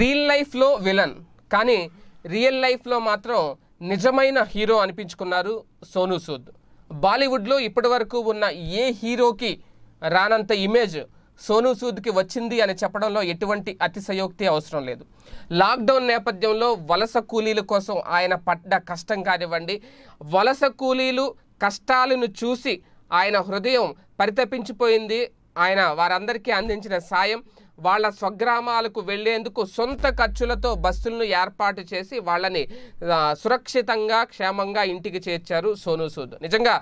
real లైఫ్లో villain కానీ real లైఫ్లో మాత్రం నిజమైన హీరో అనిపించుకున్నారు సోనూ సూద్ బాలీవుడ్లో ఇప్పటి వరకు ఉన్న ఏ హీరోకి రానంత ఇమేజ్ సోనూ సూద్కి వచ్చింది అని చెప్పడంలో ఎటువంటి అతిశయోక్తి అవసరం లేదు లాక్డౌన్ నేపథ్యంలో వలస కూలీల కోసం ఆయన పడ్డ కష్టం కానివ్వండి వలస కూలీలు కష్టాలను చూసి ఆయన హృదయం పరితపించిపోయింది ఆయన వారందరికీ అందించిన సాయం వాళ్ళ స్వగ్రామాలకు వెళ్లేందుకు సొంత ఖర్చులతో బస్సులను ఏర్పాటు చేసి వాళ్ళని సురక్షితంగా క్షేమంగా ఇంటికి చేర్చారు సోను సూద్ నిజంగా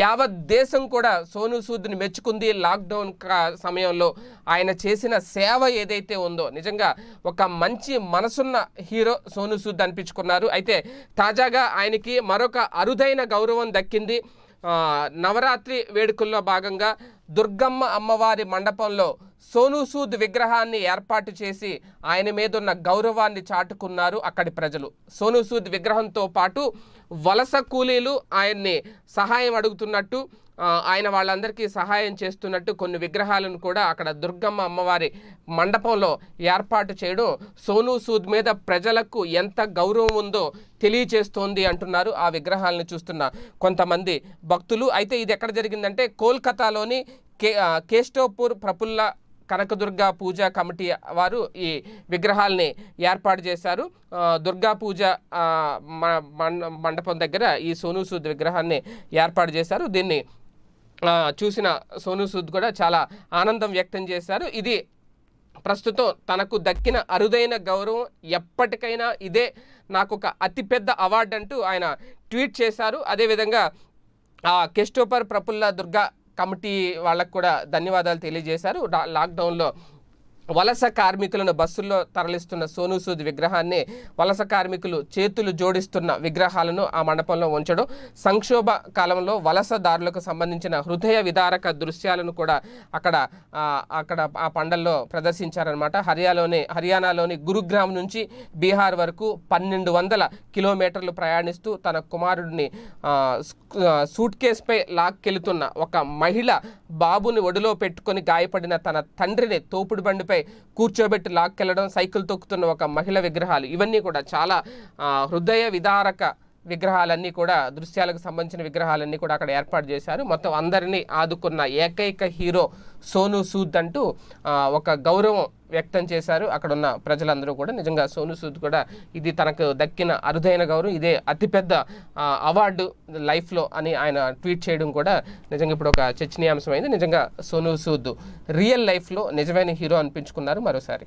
యావత్ దేశం కూడా సోను సూద్ని మెచ్చుకుంది లాక్డౌన్ సమయంలో ఆయన చేసిన సేవ ఏదైతే ఉందో నిజంగా ఒక మంచి మనసున్న హీరో సోను సూద్ అనిపించుకున్నారు అయితే తాజాగా ఆయనకి మరొక అరుదైన గౌరవం దక్కింది నవరాత్రి వేడుకల్లో భాగంగా దుర్గమ్మ అమ్మవారి మండపంలో సోనూసూద్ విగ్రహాన్ని ఏర్పాటు చేసి ఆయన మీదున్న గౌరవాన్ని చాటుకున్నారు అక్కడి ప్రజలు సోనూసూద్ విగ్రహంతో పాటు వలస కూలీలు ఆయన్ని సహాయం అడుగుతున్నట్టు ఆయన వాళ్ళందరికీ సహాయం చేస్తున్నట్టు కొన్ని విగ్రహాలను కూడా అక్కడ దుర్గమ్మ అమ్మవారి మండపంలో ఏర్పాటు చేయడం సోనూ సూద్ మీద ప్రజలకు ఎంత గౌరవం ఉందో తెలియచేస్తోంది అంటున్నారు ఆ విగ్రహాలను చూస్తున్న కొంతమంది భక్తులు అయితే ఇది ఎక్కడ జరిగిందంటే కోల్కతాలోని కే కేష్టోపూర్ ప్రఫుల్ల కనకదుర్గ పూజా కమిటీ వారు ఈ విగ్రహాలని ఏర్పాటు చేశారు దుర్గా పూజ మండపం దగ్గర ఈ సోనూసూద్ విగ్రహాన్ని ఏర్పాటు చేశారు దీన్ని చూసిన సోను సూద్ కూడా చాలా ఆనందం వ్యక్తం చేశారు ఇది ప్రస్తుతం తనకు దక్కిన అరుదైన గౌరవం ఎప్పటికైనా ఇదే నాకు ఒక అతిపెద్ద అవార్డు అంటూ ఆయన ట్వీట్ చేశారు అదేవిధంగా కెస్టోపర్ ప్రఫుల్ల దుర్గా కమిటీ వాళ్ళకు కూడా ధన్యవాదాలు తెలియజేశారు లాక్డౌన్లో వలస కార్మికులను బస్సుల్లో తరలిస్తున్న సోను సూద్ విగ్రహాన్ని వలస కార్మికులు చేతులు జోడిస్తున్న విగ్రహాలను ఆ మండపంలో ఉంచడం సంక్షోభ కాలంలో వలసదారులకు సంబంధించిన హృదయ విదారక దృశ్యాలను కూడా అక్కడ అక్కడ ఆ పండల్లో ప్రదర్శించారనమాట హర్యాలోని హర్యానాలోని గురుగ్రామ్ నుంచి బీహార్ వరకు పన్నెండు వందల కిలోమీటర్లు ప్రయాణిస్తూ తన కుమారుడిని సూట్ కేసుపై లాక్కెళ్తున్న ఒక మహిళ బాబుని ఒడిలో పెట్టుకుని గాయపడిన తన తండ్రిని తోపుడు బండిపై కూర్చోబెట్టి లాక్కెళ్లడం సైకిల్ తొక్కుతున్న ఒక మహిళ విగ్రహాలు ఇవన్నీ కూడా చాలా హృదయ విదారక విగ్రహాలన్నీ కూడా దృశ్యాలకు సంబంధించిన విగ్రహాలన్నీ కూడా అక్కడ ఏర్పాటు చేశారు మొత్తం అందరినీ ఆదుకున్న ఏకైక హీరో సోను సూద్ అంటూ ఒక గౌరవం వ్యక్తం చేశారు అక్కడ ఉన్న ప్రజలందరూ కూడా నిజంగా సోను సూద్ కూడా ఇది తనకు దక్కిన అరుదైన గౌరవం ఇదే అతిపెద్ద అవార్డు లైఫ్లో అని ఆయన ట్వీట్ చేయడం కూడా నిజంగా ఇప్పుడు ఒక చర్చనీయాంశమైంది నిజంగా సోను సూద్ రియల్ లైఫ్లో నిజమైన హీరో అనిపించుకున్నారు మరోసారి